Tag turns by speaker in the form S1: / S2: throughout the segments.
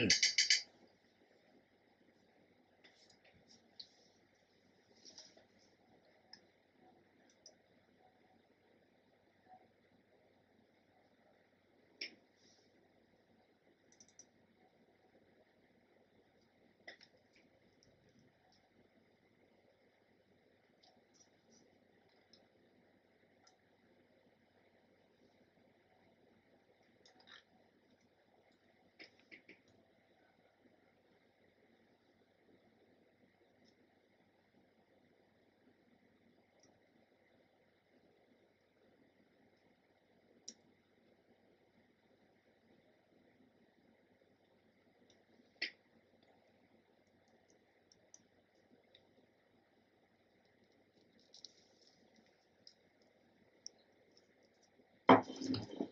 S1: and Gracias.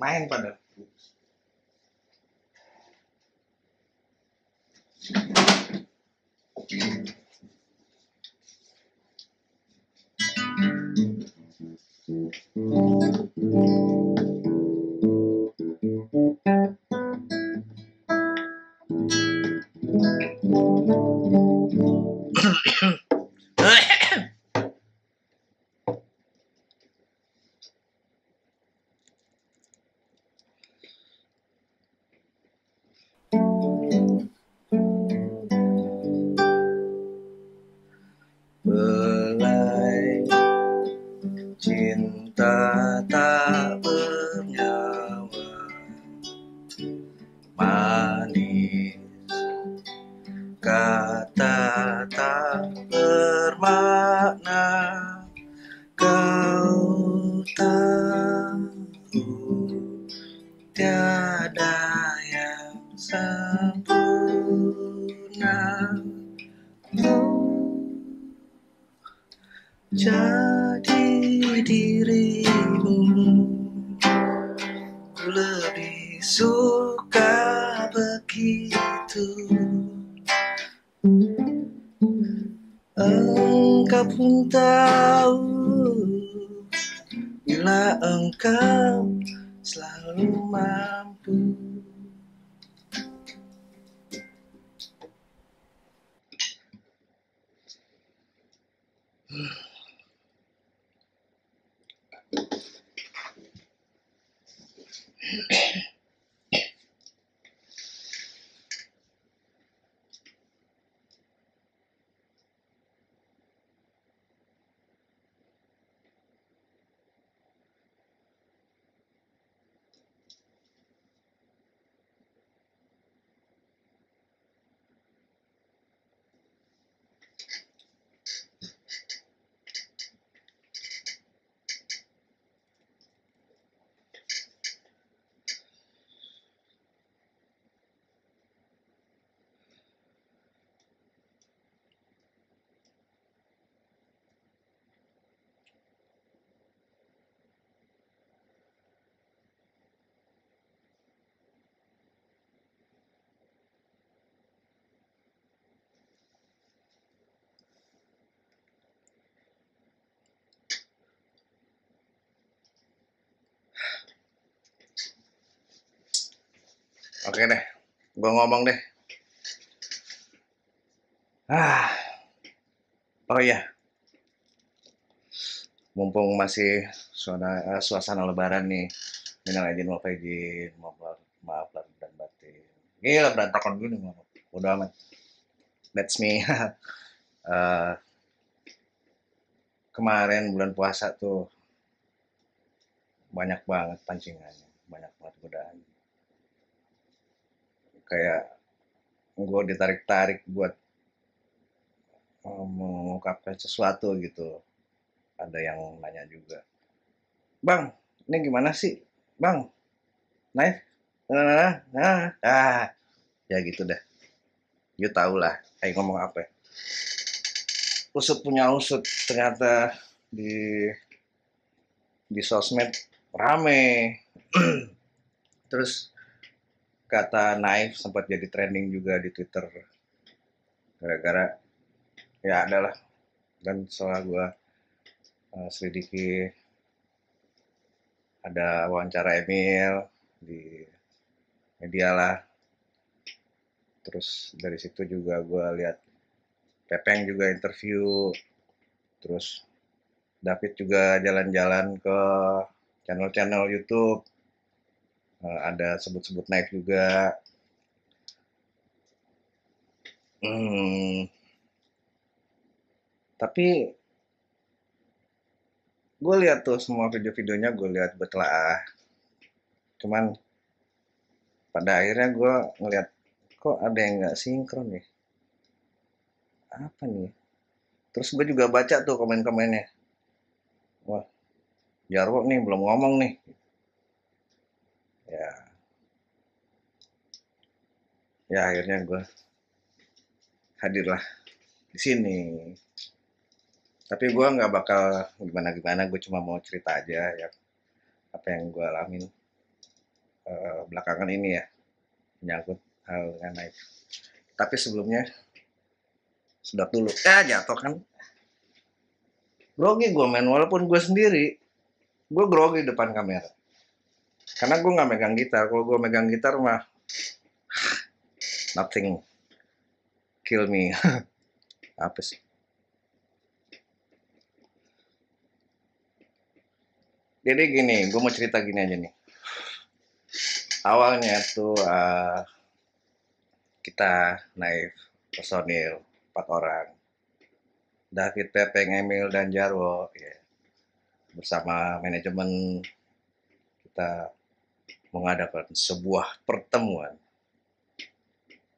S1: mang vào được Oke deh, gue ngomong deh. Ah, oh iya, mumpung masih suasana, eh, suasana Lebaran nih, minal aidin wal faizin, maaf maaf lah dan batin. Gila berantakan gini ngomong, udah amat. That's me. uh, kemarin bulan puasa tuh banyak banget pancingannya, banyak banget godaan kayak gue ditarik-tarik buat eh, mengungkapkan sesuatu gitu ada yang nanya juga bang ini gimana sih bang naik nah, nah, nah, ah ya gitu dah you ya tau lah kayak ngomong apa ya. usut punya usut ternyata di di sosmed rame terus kata naif sempat jadi trending juga di Twitter gara-gara ya adalah dan setelah gue uh, selidiki ada wawancara Emil di media lah terus dari situ juga gue lihat Pepeng juga interview terus David juga jalan-jalan ke channel-channel YouTube Eh, ada sebut-sebut naik juga hmm, tapi gue lihat tuh semua video-videonya gue lihat betul telah cuman pada akhirnya gue ngeliat kok ada yang nggak sinkron ya apa nih terus gue juga baca tuh komen-komennya wah Jarwo nih belum ngomong nih ya ya akhirnya gue hadirlah di sini tapi gue nggak bakal gimana gimana gue cuma mau cerita aja ya apa yang gue alamin uh, belakangan ini ya menyangkut hal yang naik tapi sebelumnya sudah dulu ya jatuh kan grogi gue main walaupun gue sendiri gue grogi depan kamera karena gue nggak megang gitar kalau gue megang gitar mah nothing kill me apa sih jadi gini gue mau cerita gini aja nih awalnya tuh uh, kita naik personil empat orang David Pepeng Emil dan Jarwo yeah. bersama manajemen kita mengadakan sebuah pertemuan.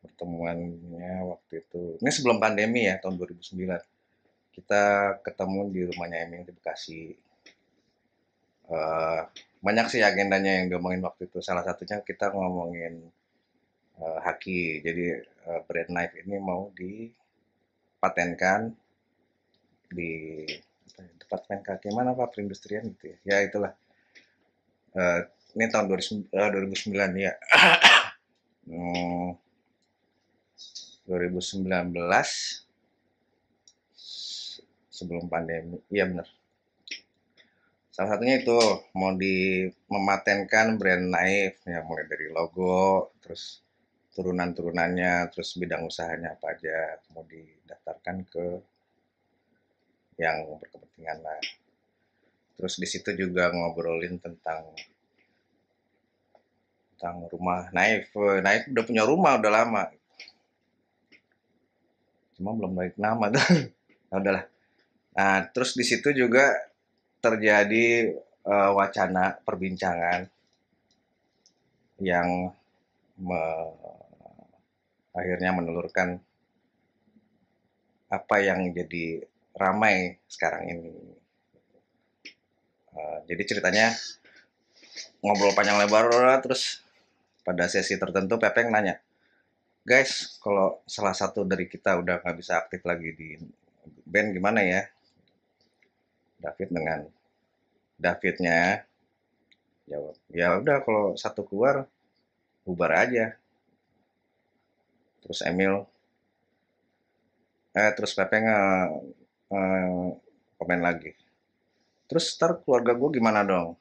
S1: Pertemuannya waktu itu, ini sebelum pandemi ya, tahun 2009. Kita ketemu di rumahnya Eming di Bekasi. Uh, banyak sih agendanya yang diomongin waktu itu. Salah satunya kita ngomongin uh, haki. Jadi uh, bread knife ini mau dipatenkan di departemen ya, kaki mana pak perindustrian gitu ya. Ya itulah. Uh, ini tahun 2009, eh, ya. hmm, 2019 sebelum pandemi. Iya benar. Salah satunya itu mau di mematenkan brand Naif ya mulai dari logo, terus turunan-turunannya, terus bidang usahanya apa aja mau didaftarkan ke yang berkepentingan lah. Terus di situ juga ngobrolin tentang tentang rumah Naif. Naif udah punya rumah udah lama. Cuma belum naik nama Nah, udahlah. Nah, terus di situ juga terjadi uh, wacana perbincangan yang me akhirnya menelurkan apa yang jadi ramai sekarang ini. Uh, jadi ceritanya ngobrol panjang lebar terus pada sesi tertentu Pepeng nanya, guys, kalau salah satu dari kita udah nggak bisa aktif lagi di band gimana ya? David dengan Davidnya jawab, ya udah kalau satu keluar bubar aja. Terus Emil, eh terus Pepeng eh, eh, komen lagi. Terus ntar keluarga gue gimana dong?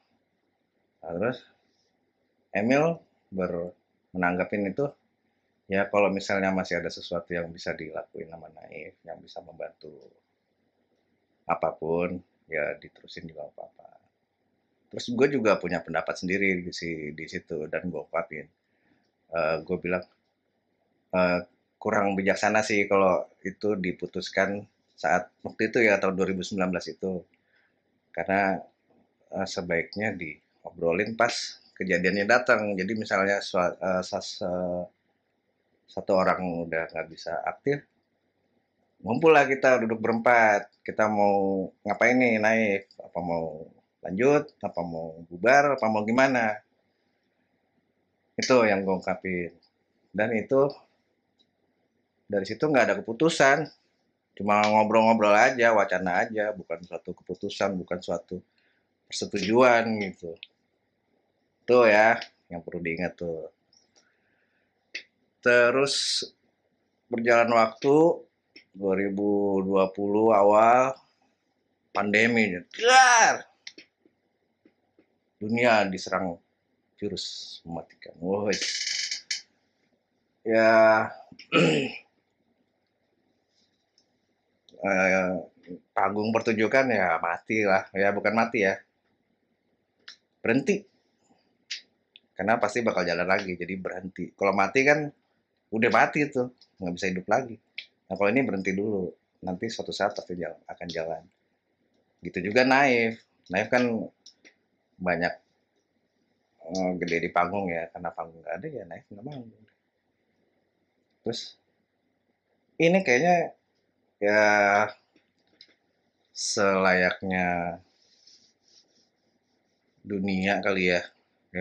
S1: Nah, terus Emil ber menanggapin itu ya kalau misalnya masih ada sesuatu yang bisa dilakuin sama Naif yang bisa membantu apapun ya diterusin juga apa-apa terus gue juga punya pendapat sendiri di, di situ dan gue ungkapin uh, eh, gue bilang uh, kurang bijaksana sih kalau itu diputuskan saat waktu itu ya tahun 2019 itu karena uh, sebaiknya diobrolin pas kejadiannya datang. Jadi misalnya eh, eh, satu orang udah nggak bisa aktif, ngumpul lah kita duduk berempat. Kita mau ngapain nih naik? Apa mau lanjut? Apa mau bubar? Apa mau gimana? Itu yang gue ungkapin. Dan itu dari situ nggak ada keputusan. Cuma ngobrol-ngobrol aja, wacana aja, bukan suatu keputusan, bukan suatu persetujuan gitu. Itu ya yang perlu diingat tuh. Terus berjalan waktu 2020 awal pandemi kelar dunia diserang virus mematikan woi ya eh, panggung pertunjukan ya mati lah ya bukan mati ya berhenti karena pasti bakal jalan lagi jadi berhenti kalau mati kan udah mati tuh nggak bisa hidup lagi nah kalau ini berhenti dulu nanti suatu saat pasti jalan, akan jalan gitu juga naif naif kan banyak eh, gede di panggung ya karena panggung nggak ada ya naif nggak mau terus ini kayaknya ya selayaknya dunia kali ya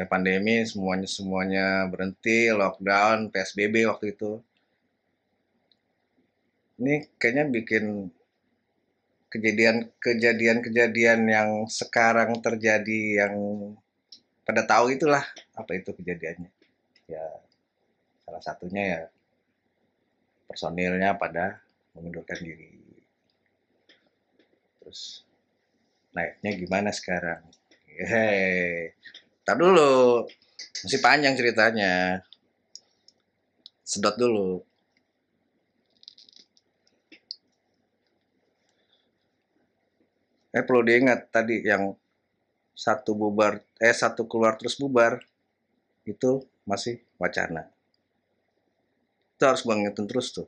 S1: pandemi semuanya semuanya berhenti lockdown psbb waktu itu ini kayaknya bikin kejadian kejadian kejadian yang sekarang terjadi yang pada tahu itulah apa itu kejadiannya ya salah satunya ya personilnya pada mengundurkan diri terus naiknya gimana sekarang hehe Tar dulu. Masih panjang ceritanya. Sedot dulu. Eh perlu diingat tadi yang satu bubar eh satu keluar terus bubar itu masih wacana. Itu harus bangetin terus tuh.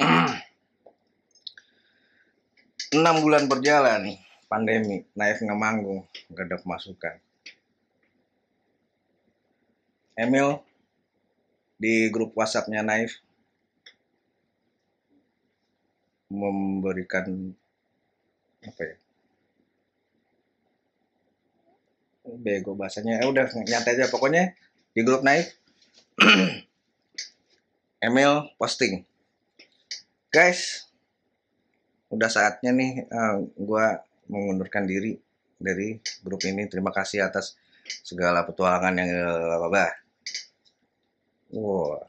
S1: enam bulan berjalan nih pandemi, naik nggak manggung, nggak ada pemasukan. Emil di grup WhatsAppnya Naif memberikan apa ya bego bahasanya eh, udah nyata aja pokoknya di grup Naif Emil posting guys udah saatnya nih uh, eh, gue mengundurkan diri dari grup ini. Terima kasih atas segala petualangan yang apa Wow.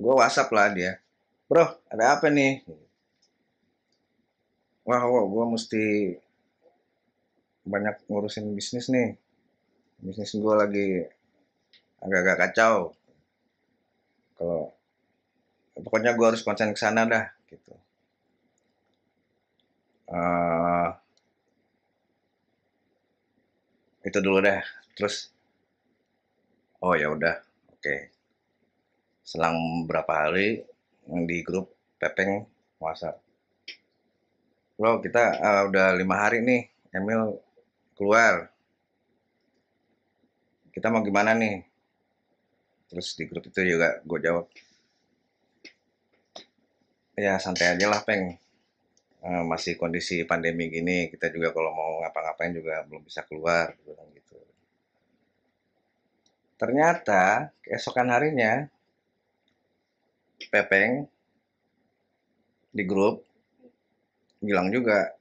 S1: Gue WhatsApp lah dia. Bro, ada apa nih? Wah, wah gue mesti banyak ngurusin bisnis nih. Bisnis gue lagi agak-agak kacau. Kalau pokoknya gue harus konsen ke sana dah gitu uh, itu dulu deh terus oh ya udah oke okay. selang berapa hari di grup Pepeng WhatsApp lo kita uh, udah lima hari nih Emil keluar kita mau gimana nih terus di grup itu juga gue jawab ya santai aja lah peng Eh, masih kondisi pandemi gini kita juga kalau mau ngapa-ngapain juga belum bisa keluar gitu. Kan, gitu. Ternyata keesokan harinya Pepeng di grup bilang juga,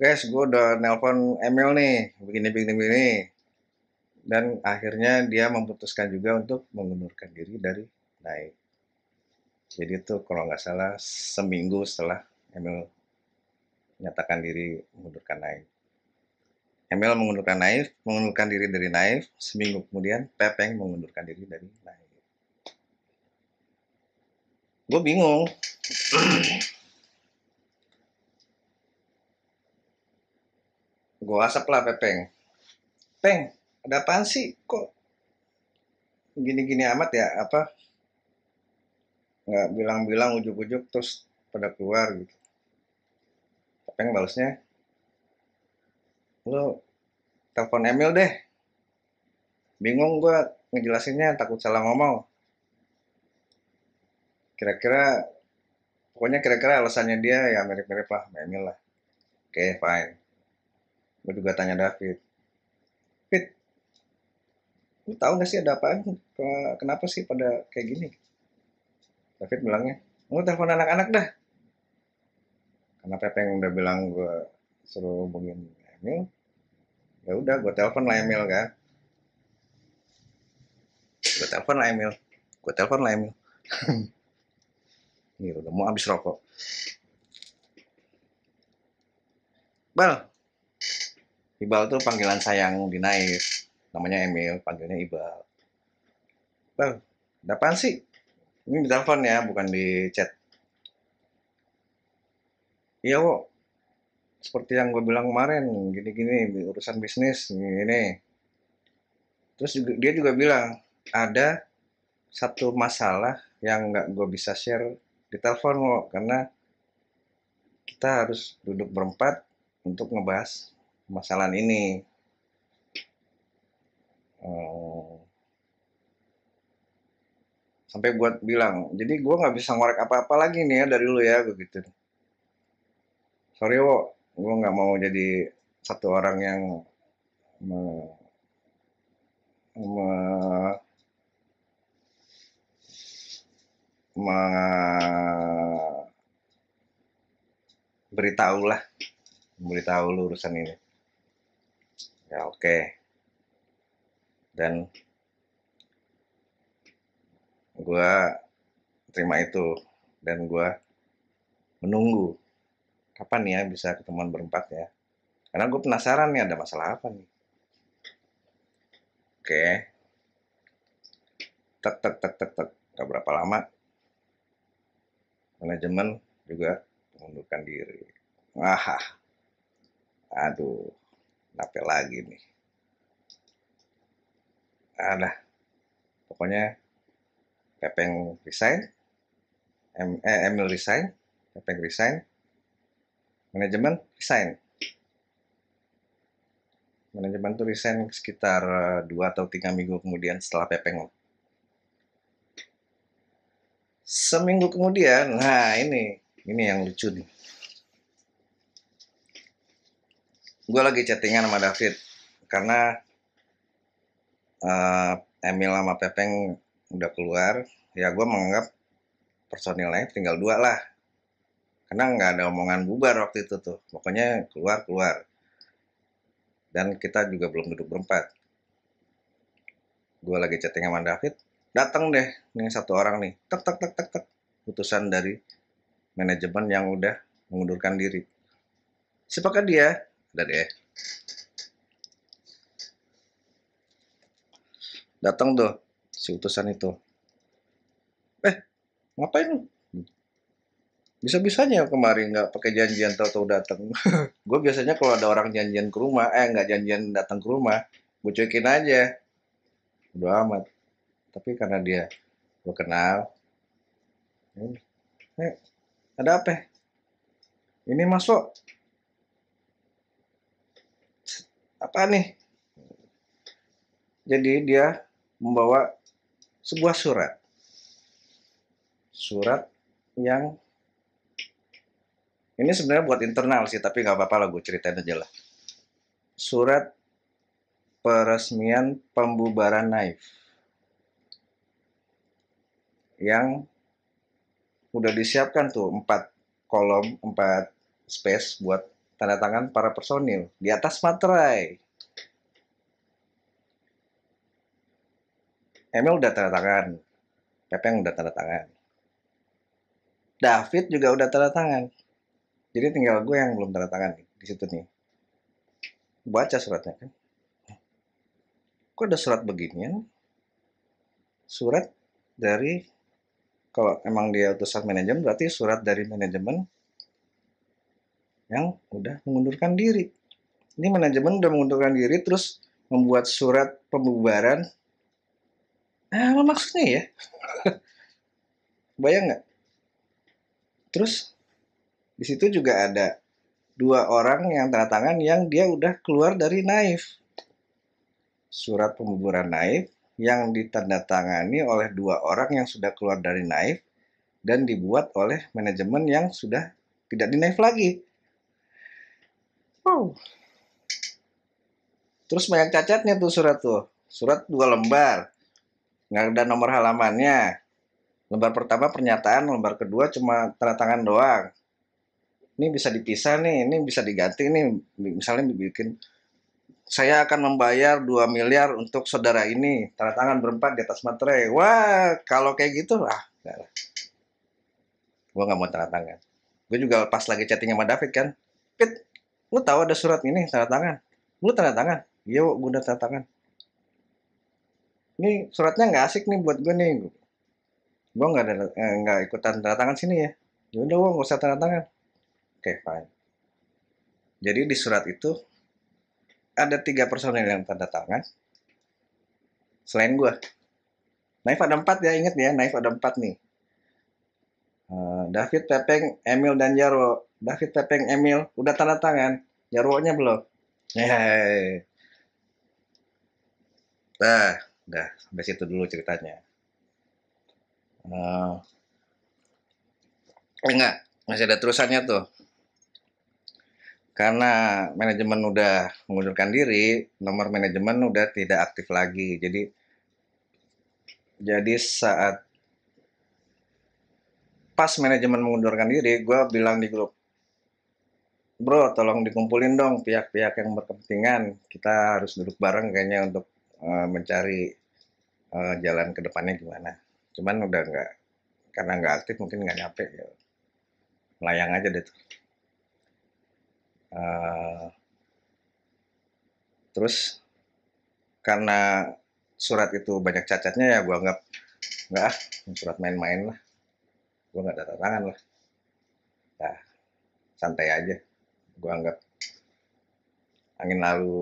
S1: guys gue udah nelpon Emil nih begini begini begini dan akhirnya dia memutuskan juga untuk mengundurkan diri dari naik. Jadi itu kalau nggak salah seminggu setelah Emil menyatakan diri mengundurkan Naif. Emil mengundurkan Naif, mengundurkan diri dari Naif. Seminggu kemudian Pepeng mengundurkan diri dari Naif. Gue bingung. gue asap lah Pepeng. Peng, ada apaan sih? Kok gini-gini amat ya? Apa? Nggak bilang-bilang ujuk-ujuk terus pada keluar gitu Epeng balasnya lu telepon Emil deh bingung gue ngejelasinnya takut salah ngomong kira-kira pokoknya kira-kira alasannya dia ya mirip-mirip lah Emil lah oke okay, fine gue juga tanya David Fit lu tahu gak sih ada apa kenapa sih pada kayak gini David bilangnya lu telepon anak-anak dah karena yang udah bilang gue suruh hubungin Emil ya udah gue telepon lah Emil kan gue telepon lah Emil gue telepon lah Emil ini udah mau habis rokok Bal Ibal tuh panggilan sayang di Naif namanya Emil panggilnya Ibal Bal dapan sih ini di telepon ya bukan di chat iya kok seperti yang gue bilang kemarin gini-gini urusan bisnis ini, terus juga, dia juga bilang ada satu masalah yang nggak gue bisa share di telepon kok karena kita harus duduk berempat untuk ngebahas masalah ini eh, sampai gue bilang jadi gue nggak bisa ngorek apa-apa lagi nih ya dari lu ya gue gitu sorry wo gue nggak mau jadi satu orang yang me, me, me, beritahu lah beritahu lu urusan ini ya oke okay. dan gue terima itu dan gue menunggu kapan ya bisa ketemuan berempat ya karena gue penasaran nih ada masalah apa nih oke tek tek tek tek tek gak berapa lama manajemen juga mengundurkan diri ah aduh nape lagi nih ada pokoknya Pepeng resign M eh, Emil resign Pepeng resign manajemen resign manajemen tuh resign sekitar 2 eh, atau 3 minggu kemudian setelah Pepeng seminggu kemudian nah ini ini yang lucu nih gue lagi chattingan sama David karena uh, Emil sama Pepeng udah keluar ya gue menganggap personilnya tinggal dua lah karena nggak ada omongan bubar waktu itu tuh pokoknya keluar keluar dan kita juga belum duduk berempat gue lagi chatting sama David datang deh nih satu orang nih tek tek tek tek tek putusan dari manajemen yang udah mengundurkan diri siapakah dia ada deh datang tuh si utusan itu eh ngapain bisa-bisanya kemarin nggak pakai janjian tahu-tahu datang. gue biasanya kalau ada orang janjian ke rumah, eh nggak janjian datang ke rumah, gue cuekin aja. Udah amat. Tapi karena dia gue kenal, ya eh, ada apa? Ini masuk apa nih? Jadi dia membawa sebuah surat. Surat yang ini sebenarnya buat internal sih, tapi nggak apa-apa lah gue ceritain aja lah. Surat peresmian pembubaran Naif yang udah disiapkan tuh empat kolom, empat space buat tanda tangan para personil di atas materai. Emil udah tanda tangan, Pepeng udah tanda tangan, David juga udah tanda tangan. Jadi tinggal gue yang belum tanda tangan di situ nih. Baca suratnya kan. Kok ada surat beginian? Surat dari kalau emang dia utusan manajemen berarti surat dari manajemen yang udah mengundurkan diri. Ini manajemen udah mengundurkan diri terus membuat surat pembubaran. Nah, apa maksudnya ya? Bayang nggak? Terus di situ juga ada dua orang yang tanda tangan yang dia udah keluar dari naif. Surat pembubaran naif yang ditandatangani oleh dua orang yang sudah keluar dari naif dan dibuat oleh manajemen yang sudah tidak di naif lagi. Wow. Terus banyak cacatnya tuh surat tuh. Surat dua lembar. Nggak ada nomor halamannya. Lembar pertama pernyataan, lembar kedua cuma tanda tangan doang ini bisa dipisah nih, ini bisa diganti nih, misalnya dibikin, saya akan membayar 2 miliar untuk saudara ini tanda tangan berempat di atas materai wah kalau kayak gitu lah gue gak mau tanda tangan gue juga pas lagi chatting sama David kan Pit lu tahu ada surat ini tanda tangan lu tanda tangan iya gue udah tanda tangan ini suratnya gak asik nih buat gue nih gue gak, ada eh, nggak ikutan tanda tangan sini ya, ya udah gue gak usah tanda tangan Oke, okay, fine. Jadi di surat itu ada tiga personil yang tanda tangan. Selain gue. Naif ada empat ya, inget ya. Naif ada empat nih. Uh, David Pepeng, Emil, dan Jarwo. David Pepeng, Emil, udah tanda tangan. Jarwo-nya belum. Hei, Nah, udah. Sampai situ dulu ceritanya. Uh, eh, enggak, masih ada terusannya tuh karena manajemen udah mengundurkan diri, nomor manajemen udah tidak aktif lagi. Jadi jadi saat pas manajemen mengundurkan diri, gue bilang di grup, bro tolong dikumpulin dong pihak-pihak yang berkepentingan. Kita harus duduk bareng kayaknya untuk uh, mencari uh, jalan ke depannya gimana. Cuman udah nggak, karena nggak aktif mungkin nggak nyampe. Gitu. Melayang aja deh tuh. Eh, terus karena surat itu banyak cacatnya ya gue anggap nggak ah, surat main-main lah gue nggak ada tangan lah nah santai aja gue anggap angin lalu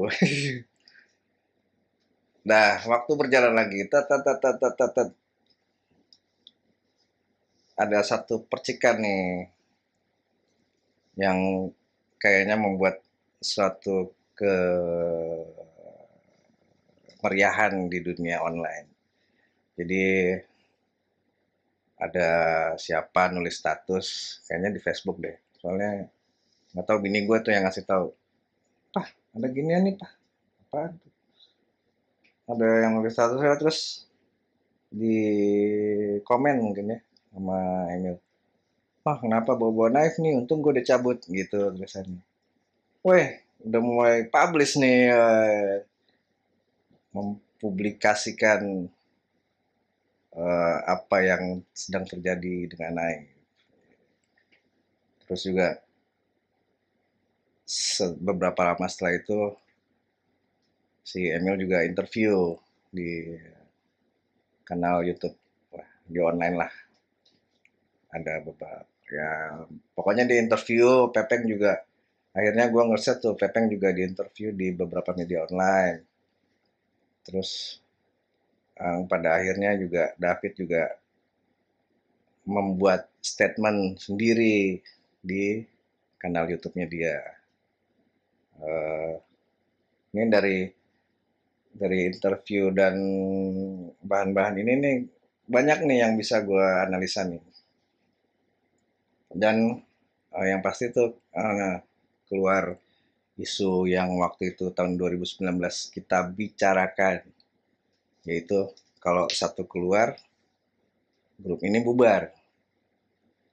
S1: nah waktu berjalan lagi tata tata tata tata ada satu percikan nih yang kayaknya membuat suatu ke meriahan di dunia online. Jadi ada siapa nulis status kayaknya di Facebook deh. Soalnya nggak tahu bini gue tuh yang ngasih tahu. Pak, ada gini nih, Pak. Apa? Ada yang nulis status terus di komen mungkin ya sama Emil wah kenapa bawa-bawa knife nih untung gue udah cabut gitu tulisannya weh udah mulai publish nih uh, mempublikasikan uh, apa yang sedang terjadi dengan naik. terus juga beberapa lama setelah itu si Emil juga interview di kanal YouTube di online lah ada beberapa ya pokoknya di interview Pepeng juga akhirnya gue ngeset tuh Pepeng juga di interview di beberapa media online terus um, pada akhirnya juga David juga membuat statement sendiri di kanal YouTube-nya dia uh, ini dari dari interview dan bahan-bahan ini nih banyak nih yang bisa gue analisa nih dan uh, yang pasti itu uh, eh, keluar isu yang waktu itu tahun 2019 kita bicarakan yaitu kalau satu keluar grup ini bubar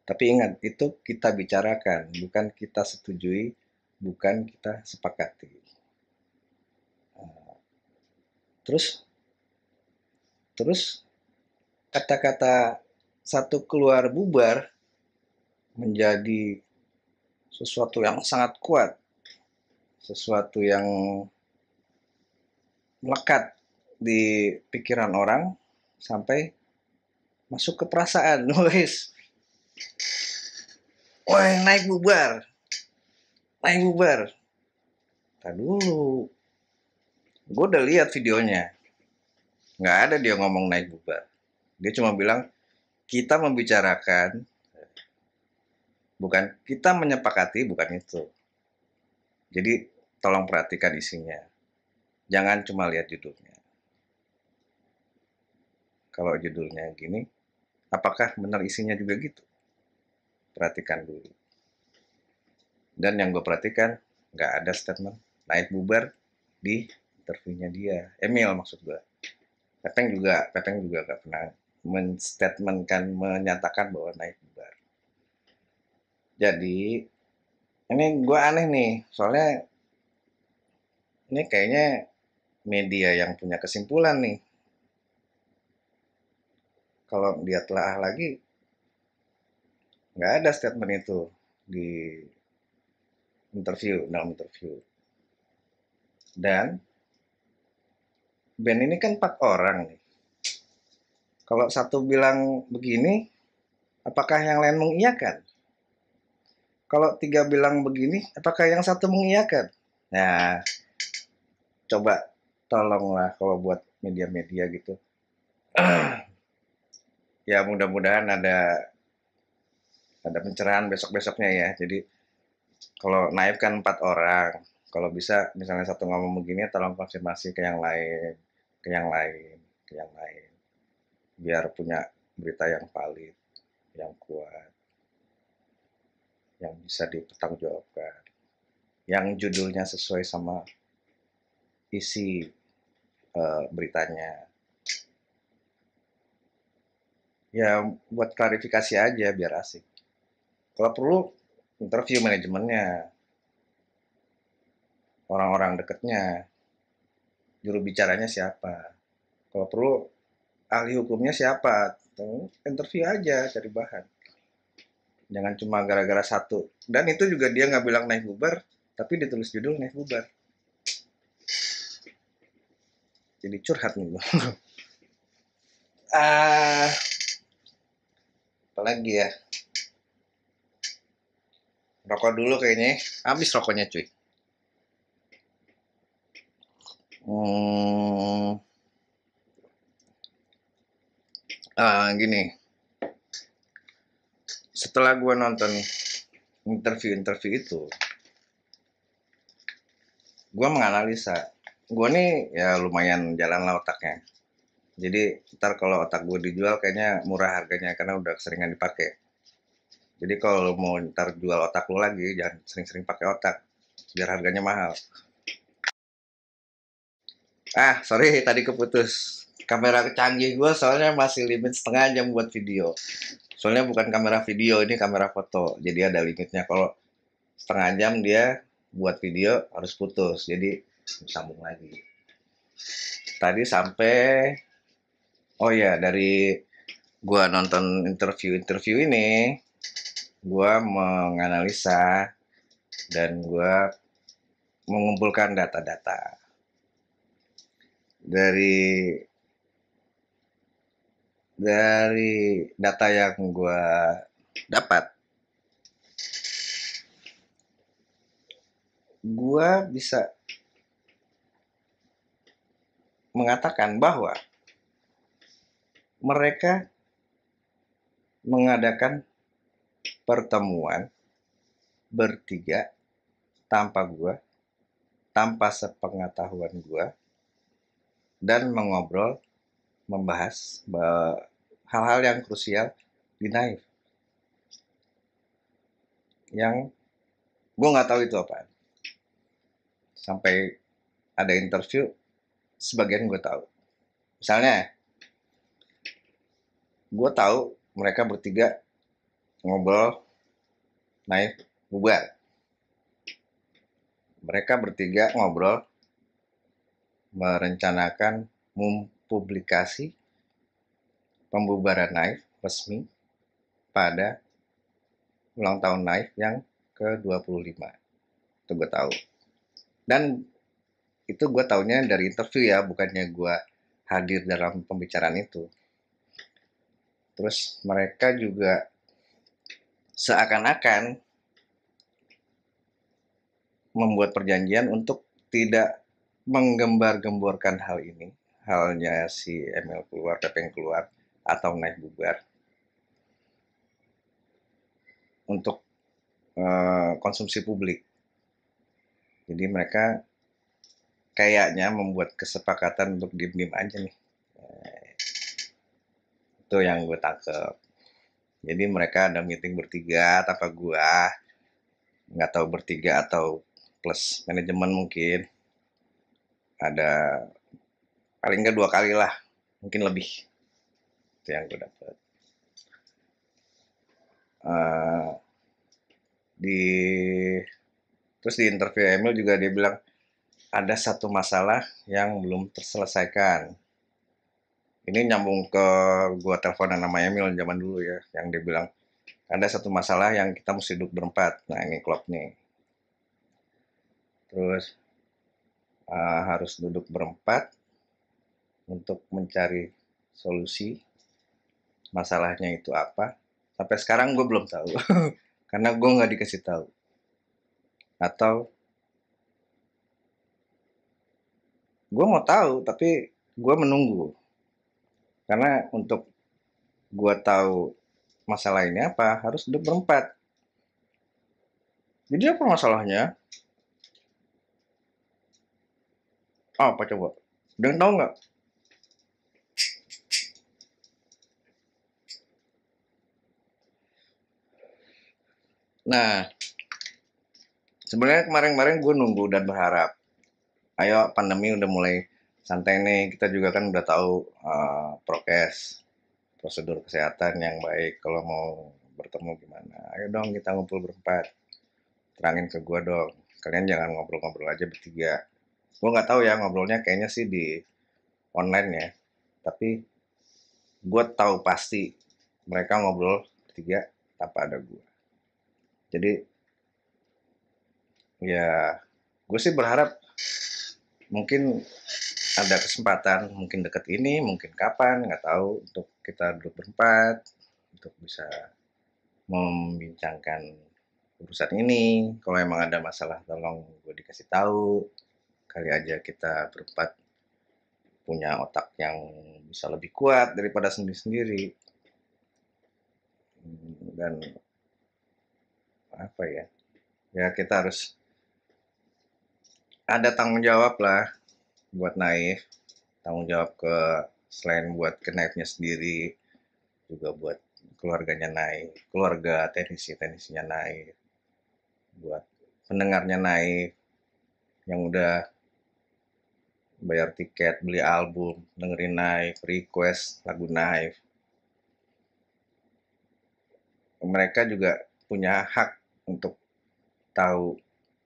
S1: tapi ingat itu kita bicarakan bukan kita setujui bukan kita sepakati eh, terus terus kata-kata satu keluar bubar menjadi sesuatu yang sangat kuat, sesuatu yang melekat di pikiran orang sampai masuk ke perasaan, guys. Oh, naik bubar. Naik bubar. Tadi dulu. Gue udah lihat videonya. Nggak ada dia ngomong naik bubar. Dia cuma bilang, kita membicarakan Bukan kita menyepakati, bukan itu. Jadi tolong perhatikan isinya. Jangan cuma lihat judulnya. Kalau judulnya gini, apakah benar isinya juga gitu? Perhatikan dulu. Dan yang gue perhatikan, nggak ada statement naik bubar di interviewnya dia. Emil maksud gue. Pepeng juga, Pepeng juga nggak pernah menstatementkan, menyatakan bahwa naik jadi ini gue aneh nih, soalnya ini kayaknya media yang punya kesimpulan nih. Kalau dia telah lagi, nggak ada statement itu di interview dalam interview. Dan band ini kan empat orang nih. Kalau satu bilang begini, apakah yang lain mengiyakan? Kalau tiga bilang begini, apakah yang satu mengiyakan? Nah, coba tolonglah kalau buat media-media gitu. ya mudah-mudahan ada ada pencerahan besok-besoknya ya. Jadi kalau naif kan empat orang, kalau bisa misalnya satu ngomong begini tolong konfirmasi ke yang lain ke yang lain ke yang lain biar punya berita yang valid yang kuat yang bisa dipertanggungjawabkan yang judulnya sesuai sama isi uh, beritanya ya buat klarifikasi aja biar asik kalau perlu interview manajemennya orang-orang deketnya juru bicaranya siapa kalau perlu ahli hukumnya siapa interview aja cari bahan jangan cuma gara-gara satu dan itu juga dia nggak bilang naik bubar tapi ditulis judul naik bubar jadi curhat nih bang ah apalagi ya rokok dulu kayaknya habis rokoknya cuy hmm, ah gini setelah gue nonton interview-interview itu, gue menganalisa. Gue nih ya lumayan jalan lah otaknya. Jadi ntar kalau otak gue dijual kayaknya murah harganya karena udah seringan dipakai. Jadi kalau mau ntar jual otak lo lagi, jangan sering-sering pakai otak, biar harganya mahal. Ah, sorry tadi keputus kamera canggih gue soalnya masih limit setengah jam buat video soalnya bukan kamera video ini kamera foto jadi ada limitnya kalau setengah jam dia buat video harus putus jadi sambung lagi tadi sampai oh ya dari gue nonton interview interview ini gue menganalisa dan gue mengumpulkan data-data dari dari data yang gue dapat, gue bisa mengatakan bahwa mereka mengadakan pertemuan bertiga tanpa gue, tanpa sepengetahuan gue, dan mengobrol, membahas hal-hal yang krusial di Naif yang gue nggak tahu itu apa sampai ada interview sebagian gue tahu misalnya gue tahu mereka bertiga ngobrol naik bubar mereka bertiga ngobrol merencanakan mempublikasi pembubaran NAIF resmi pada ulang tahun NAIF yang ke-25. Itu gue tahu. Dan itu gue taunya dari interview ya, bukannya gue hadir dalam pembicaraan itu. Terus mereka juga seakan-akan membuat perjanjian untuk tidak menggembar-gemborkan hal ini halnya si Emil keluar, Pepeng keluar atau naik bubar untuk eh, konsumsi publik. Jadi mereka kayaknya membuat kesepakatan untuk diem-diem aja nih. Eh, itu yang gue tangkep. Jadi mereka ada meeting bertiga tanpa gue. Nggak tahu bertiga atau plus manajemen mungkin. Ada paling nggak dua kali lah. Mungkin lebih itu yang gue dapat uh, eh, di terus di interview Emil juga dia bilang ada satu masalah yang belum terselesaikan ini nyambung ke gua teleponan nama Emil zaman dulu ya yang dia bilang ada satu masalah yang kita mesti duduk berempat nah ini klub nih terus uh, harus duduk berempat untuk mencari solusi masalahnya itu apa sampai sekarang gue belum tahu karena gue nggak dikasih tahu atau gue mau tahu tapi gue menunggu karena untuk gue tahu masalah ini apa harus duduk berempat jadi apa masalahnya oh, apa coba dan tahu nggak Nah, sebenarnya kemarin-kemarin gue nunggu dan berharap, ayo pandemi udah mulai santai nih, kita juga kan udah tahu uh, prokes, prosedur kesehatan yang baik kalau mau bertemu gimana. Ayo dong kita ngumpul berempat, terangin ke gue dong. Kalian jangan ngobrol-ngobrol aja bertiga. Gue nggak tahu ya ngobrolnya kayaknya sih di online ya, tapi gue tahu pasti mereka ngobrol bertiga tanpa ada gue. Jadi ya gue sih berharap mungkin ada kesempatan mungkin deket ini mungkin kapan nggak tahu untuk kita duduk berempat untuk bisa membincangkan urusan ini kalau emang ada masalah tolong gue dikasih tahu kali aja kita berempat punya otak yang bisa lebih kuat daripada sendiri-sendiri dan apa ya ya kita harus ada tanggung jawab lah buat naif tanggung jawab ke selain buat ke naifnya sendiri juga buat keluarganya naik keluarga teknisi tenisnya naik buat pendengarnya Naif yang udah bayar tiket beli album dengerin naif request lagu naif mereka juga punya hak untuk tahu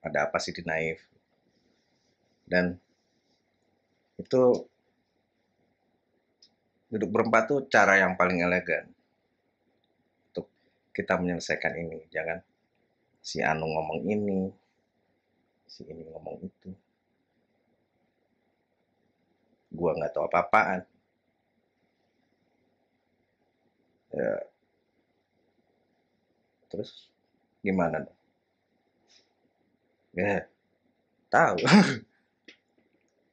S1: ada apa sih di naif dan itu duduk berempat tuh cara yang paling elegan untuk kita menyelesaikan ini jangan si Anu ngomong ini si ini ngomong itu gua nggak tahu apa-apaan ya. terus gimana? Ya, tahu.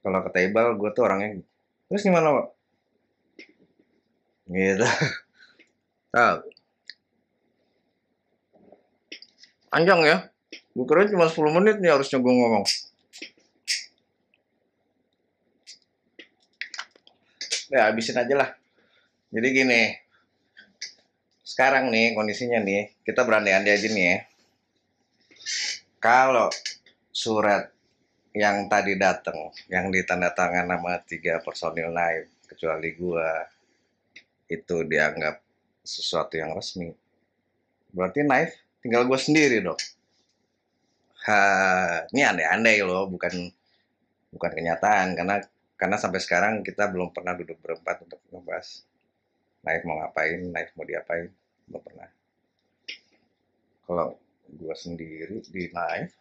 S1: Kalau ke table, gue tuh orangnya. Terus gimana, Pak? Gitu. tahu. Panjang ya. Gue kira cuma 10 menit nih harusnya gue ngomong. Ya, habisin aja lah. Jadi gini, sekarang nih kondisinya nih kita berandai-andai aja nih ya kalau surat yang tadi datang yang ditandatangan nama tiga personil naib kecuali gua itu dianggap sesuatu yang resmi berarti naif tinggal gua sendiri dong ha, ini andai-andai loh bukan bukan kenyataan karena karena sampai sekarang kita belum pernah duduk berempat untuk membahas naik mau ngapain, naik mau diapain, belum pernah. Kalau gue sendiri di naif,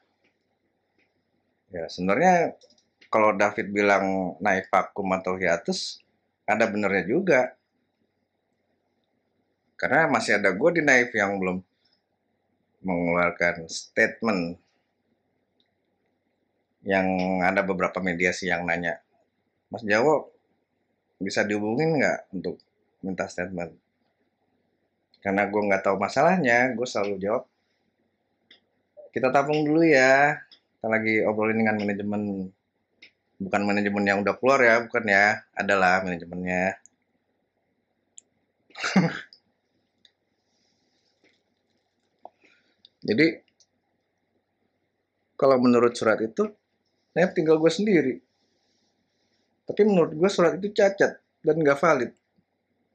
S1: ya sebenarnya kalau David bilang naif vakum atau hiatus, ada benernya juga. Karena masih ada gue di naif yang belum mengeluarkan statement yang ada beberapa mediasi yang nanya, Mas Jawa bisa dihubungin nggak untuk minta statement karena gue nggak tahu masalahnya gue selalu jawab kita tabung dulu ya kita lagi obrolin dengan manajemen bukan manajemen yang udah keluar ya bukan ya adalah manajemennya jadi kalau menurut surat itu saya tinggal gue sendiri tapi menurut gue surat itu cacat dan gak valid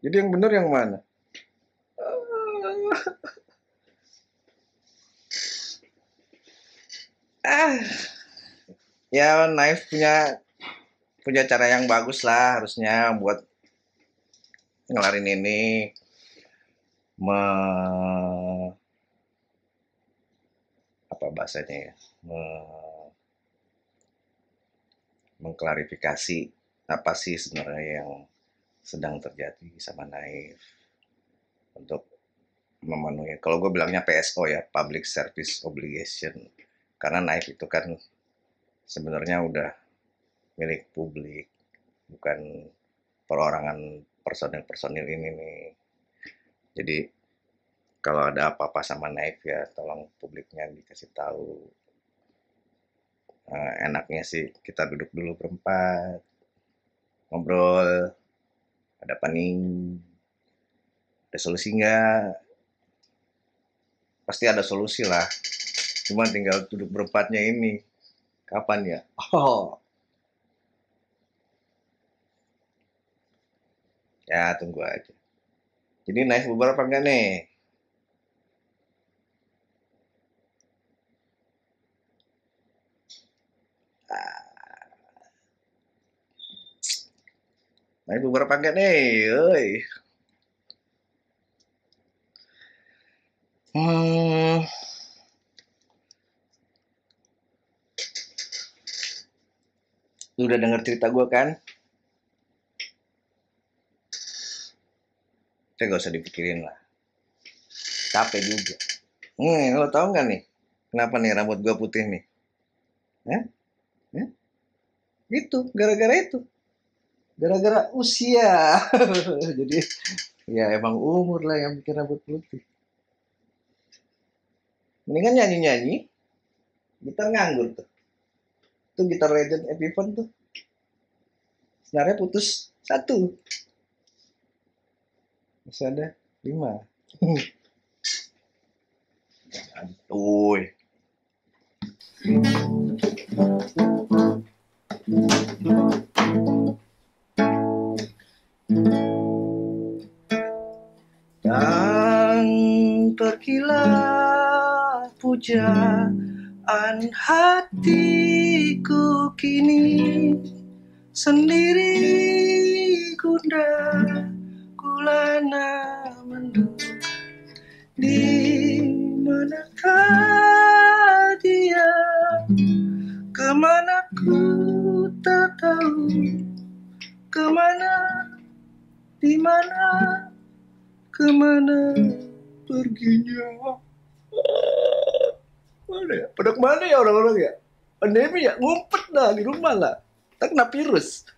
S1: jadi yang benar yang mana? Ah. ah. Ya, Naif punya punya cara yang bagus lah harusnya buat ngelarin ini me apa bahasanya ya me, mengklarifikasi apa sih sebenarnya yang sedang terjadi sama Naif untuk memenuhi kalau gue bilangnya PSO ya Public Service Obligation karena Naif itu kan sebenarnya udah milik publik bukan perorangan personil-personil ini nih jadi kalau ada apa-apa sama Naif ya tolong publiknya dikasih tahu eh, enaknya sih kita duduk dulu berempat ngobrol ada panning ada solusi nggak pasti ada solusi lah cuma tinggal duduk berempatnya ini kapan ya oh ya tunggu aja jadi naik beberapa enggak nih Naik beberapa angka nih, oi. Hmm. Lu udah denger cerita gue kan? Itu gak usah dipikirin lah. Capek juga. Hmm, lo tau gak nih? Kenapa nih rambut gue putih nih? Hah? Hah? Itu, gara-gara itu gara-gara usia jadi ya emang umur lah yang bikin rambut putih mendingan nyanyi-nyanyi gitar nganggur tuh itu gitar legend Epiphone tuh senarnya putus satu masih ada lima Uy. Thank you. Dan pergilah pujaan hatiku kini sendiri kunda kulana mendung di manakah dia kemana ku tak tahu kemana di mana kemana perginya mana ya pada kemana ya orang-orang ya pandemi ya ngumpet dah di rumah lah tak kena virus